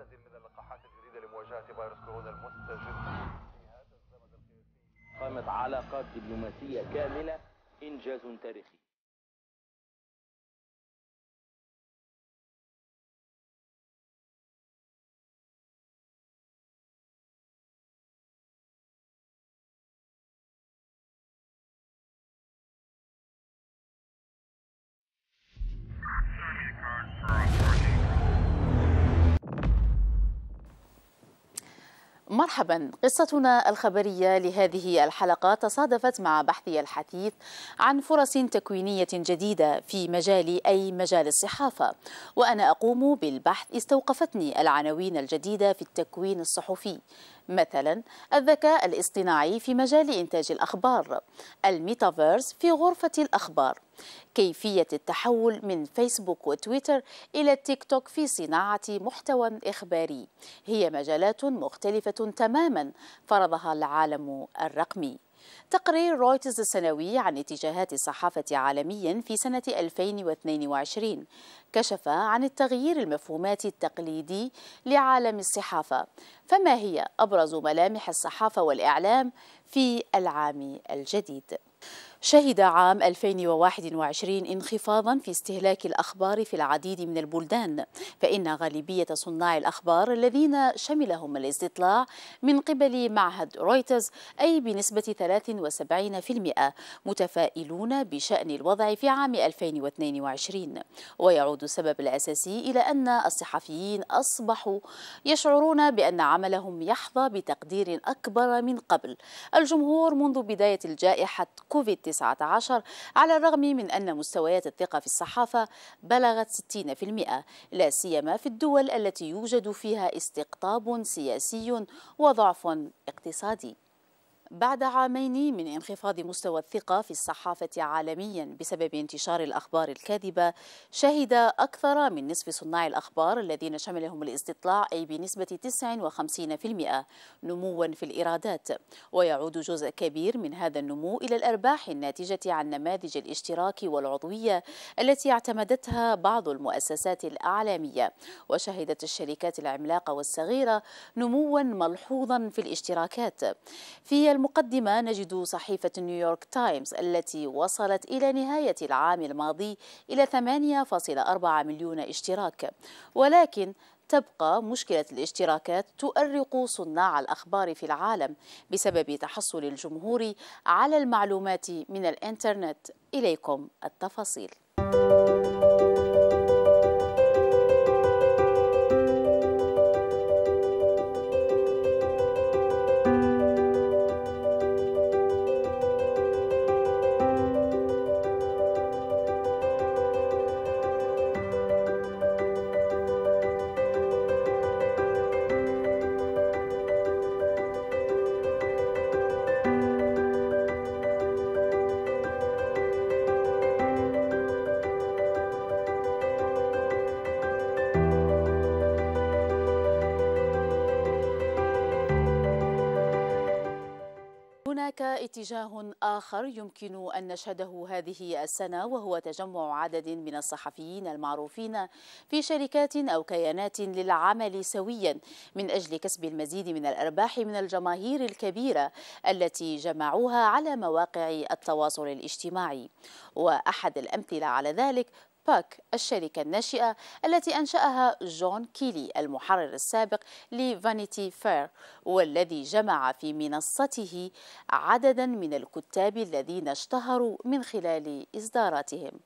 عدد من اللقاحات الجديدة لمواجهة فيروس كورونا المستجد في هذا الزمن القياسي قامت علاقات دبلوماسية كاملة إنجاز تاريخي مرحبا قصتنا الخبرية لهذه الحلقة تصادفت مع بحثي الحثيث عن فرص تكوينية جديدة في مجال أي مجال الصحافة وأنا أقوم بالبحث استوقفتني العناوين الجديدة في التكوين الصحفي مثلا الذكاء الاصطناعي في مجال إنتاج الأخبار الميتافيرس في غرفة الأخبار كيفية التحول من فيسبوك وتويتر إلى التيك توك في صناعة محتوى إخباري هي مجالات مختلفة تماما فرضها العالم الرقمي تقرير رويترز السنوي عن اتجاهات الصحافة عالميا في سنة 2022 كشف عن التغيير المفهومات التقليدي لعالم الصحافة فما هي أبرز ملامح الصحافة والإعلام في العام الجديد؟ شهد عام 2021 انخفاضا في استهلاك الأخبار في العديد من البلدان فإن غالبية صناع الأخبار الذين شملهم الاستطلاع من قبل معهد رويترز أي بنسبة 73% متفائلون بشأن الوضع في عام 2022 ويعود السبب الأساسي إلى أن الصحفيين أصبحوا يشعرون بأن عملهم يحظى بتقدير أكبر من قبل الجمهور منذ بداية الجائحة كوفيد -19 2019 على الرغم من أن مستويات الثقة في الصحافة بلغت 60% لا سيما في الدول التي يوجد فيها استقطاب سياسي وضعف اقتصادي بعد عامين من انخفاض مستوى الثقة في الصحافة عالميا بسبب انتشار الأخبار الكاذبة شهد أكثر من نصف صناع الأخبار الذين شملهم الاستطلاع أي بنسبة 59% نموا في الإيرادات ويعود جزء كبير من هذا النمو إلى الأرباح الناتجة عن نماذج الاشتراك والعضوية التي اعتمدتها بعض المؤسسات الأعلامية وشهدت الشركات العملاقة والصغيرة نموا ملحوظا في الاشتراكات في المقدمة نجد صحيفة نيويورك تايمز التي وصلت إلى نهاية العام الماضي إلى 8.4 مليون اشتراك ولكن تبقى مشكلة الاشتراكات تؤرق صناع الأخبار في العالم بسبب تحصل الجمهور على المعلومات من الإنترنت إليكم التفاصيل هناك اتجاه آخر يمكن أن نشهده هذه السنة وهو تجمع عدد من الصحفيين المعروفين في شركات أو كيانات للعمل سويا من أجل كسب المزيد من الأرباح من الجماهير الكبيرة التي جمعوها على مواقع التواصل الاجتماعي وأحد الأمثلة على ذلك باك الشركة الناشئة التي أنشأها جون كيلي المحرر السابق لفانيتي فير والذي جمع في منصته عددا من الكتاب الذين اشتهروا من خلال إصداراتهم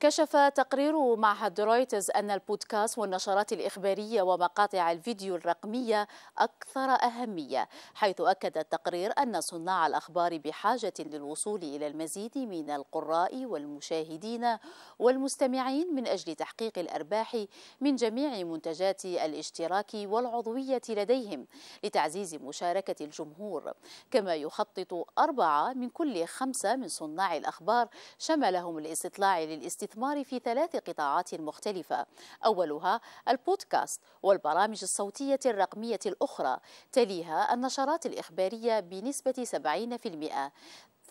كشف تقرير معهد رويترز أن البودكاست والنشرات الإخبارية ومقاطع الفيديو الرقمية أكثر أهمية حيث أكد التقرير أن صناع الأخبار بحاجة للوصول إلى المزيد من القراء والمشاهدين والمستمعين من أجل تحقيق الأرباح من جميع منتجات الاشتراك والعضوية لديهم لتعزيز مشاركة الجمهور كما يخطط أربعة من كل خمسة من صناع الأخبار شملهم الاستطلاع للاستثمار الاستثمار في ثلاث قطاعات مختلفة أولها البودكاست والبرامج الصوتية الرقمية الأخرى تليها النشرات الإخبارية بنسبة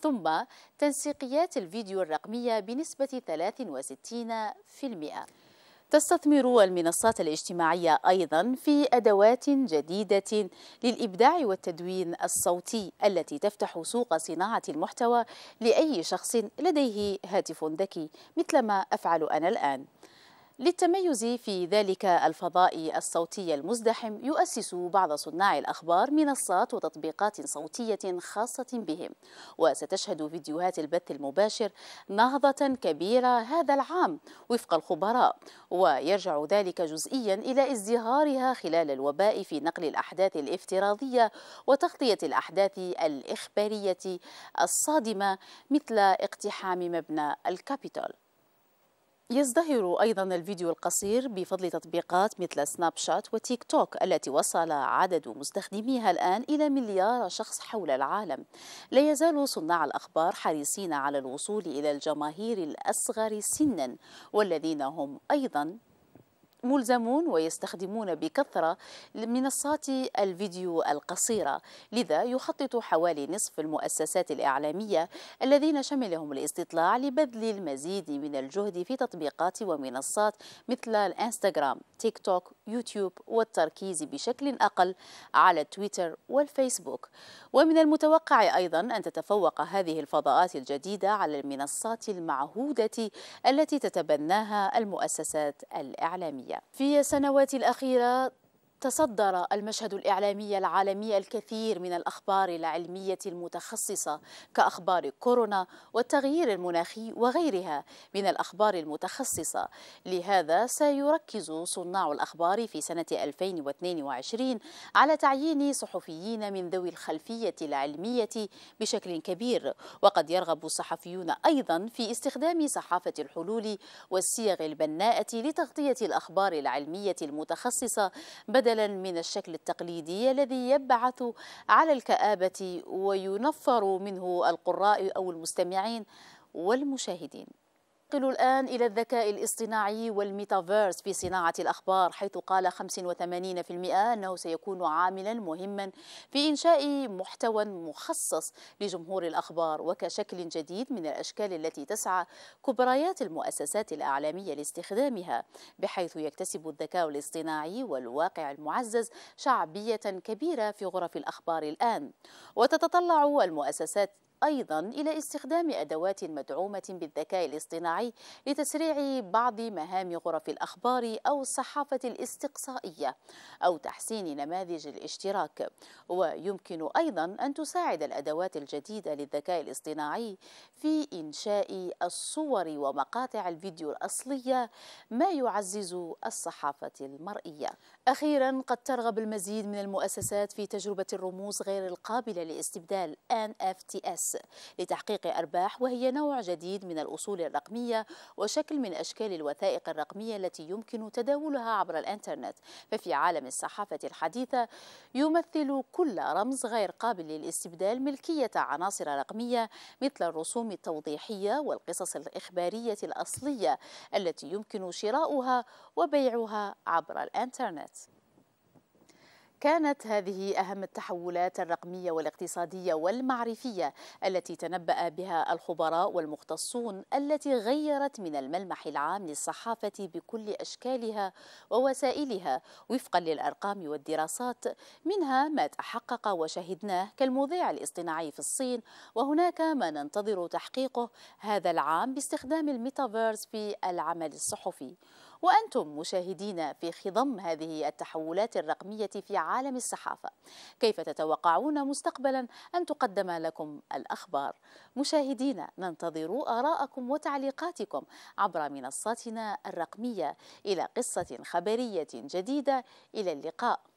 70% ثم تنسيقيات الفيديو الرقمية بنسبة 63% تستثمر المنصات الاجتماعية أيضا في أدوات جديدة للإبداع والتدوين الصوتي التي تفتح سوق صناعة المحتوى لأي شخص لديه هاتف ذكي مثل ما أفعل أنا الآن للتميز في ذلك الفضاء الصوتي المزدحم يؤسس بعض صناع الأخبار منصات وتطبيقات صوتية خاصة بهم وستشهد فيديوهات البث المباشر نهضة كبيرة هذا العام وفق الخبراء ويرجع ذلك جزئيا إلى ازدهارها خلال الوباء في نقل الأحداث الافتراضية وتغطية الأحداث الإخبارية الصادمة مثل اقتحام مبنى الكابيتول يزدهر أيضا الفيديو القصير بفضل تطبيقات مثل سناب شات وتيك توك التي وصل عدد مستخدميها الآن إلى مليار شخص حول العالم لا يزال صناع الأخبار حريصين على الوصول إلى الجماهير الأصغر سنا والذين هم أيضا ملزمون ويستخدمون بكثرة منصات الفيديو القصيرة لذا يخطط حوالي نصف المؤسسات الإعلامية الذين شملهم الاستطلاع لبذل المزيد من الجهد في تطبيقات ومنصات مثل الانستغرام تيك توك يوتيوب والتركيز بشكل أقل على تويتر والفيسبوك ومن المتوقع أيضا أن تتفوق هذه الفضاءات الجديدة على المنصات المعهودة التي تتبناها المؤسسات الإعلامية في السنوات الأخيرة يتصدر المشهد الإعلامي العالمي الكثير من الأخبار العلمية المتخصصة كأخبار كورونا والتغيير المناخي وغيرها من الأخبار المتخصصة لهذا سيركز صناع الأخبار في سنة 2022 على تعيين صحفيين من ذوي الخلفية العلمية بشكل كبير وقد يرغب الصحفيون أيضا في استخدام صحافة الحلول والصيغ البناءة لتغطية الأخبار العلمية المتخصصة بدلا بدلا من الشكل التقليدي الذي يبعث على الكآبة وينفر منه القراء أو المستمعين والمشاهدين ننتقل الآن إلى الذكاء الاصطناعي والميتافيرس في صناعة الأخبار حيث قال 85% أنه سيكون عاملا مهما في إنشاء محتوى مخصص لجمهور الأخبار وكشكل جديد من الأشكال التي تسعى كبريات المؤسسات الأعلامية لاستخدامها بحيث يكتسب الذكاء الاصطناعي والواقع المعزز شعبية كبيرة في غرف الأخبار الآن وتتطلع المؤسسات أيضا إلى استخدام أدوات مدعومة بالذكاء الاصطناعي لتسريع بعض مهام غرف الأخبار أو الصحافة الاستقصائية أو تحسين نماذج الاشتراك ويمكن أيضا أن تساعد الأدوات الجديدة للذكاء الاصطناعي في إنشاء الصور ومقاطع الفيديو الأصلية ما يعزز الصحافة المرئية أخيرا قد ترغب المزيد من المؤسسات في تجربة الرموز غير القابلة لاستبدال NFTS الناس لتحقيق أرباح وهي نوع جديد من الأصول الرقمية وشكل من أشكال الوثائق الرقمية التي يمكن تداولها عبر الإنترنت ففي عالم الصحافة الحديثة يمثل كل رمز غير قابل للاستبدال ملكية عناصر رقمية مثل الرسوم التوضيحية والقصص الإخبارية الأصلية التي يمكن شراؤها وبيعها عبر الإنترنت كانت هذه أهم التحولات الرقمية والاقتصادية والمعرفية التي تنبأ بها الخبراء والمختصون التي غيرت من الملمح العام للصحافة بكل أشكالها ووسائلها وفقا للأرقام والدراسات منها ما تحقق وشهدناه كالمذيع الاصطناعي في الصين وهناك ما ننتظر تحقيقه هذا العام باستخدام الميتافيرس في العمل الصحفي وأنتم مشاهدين في خضم هذه التحولات الرقمية في عالم الصحافة كيف تتوقعون مستقبلا أن تقدم لكم الأخبار مشاهدينا ننتظر آراءكم وتعليقاتكم عبر منصاتنا الرقمية إلى قصة خبرية جديدة إلى اللقاء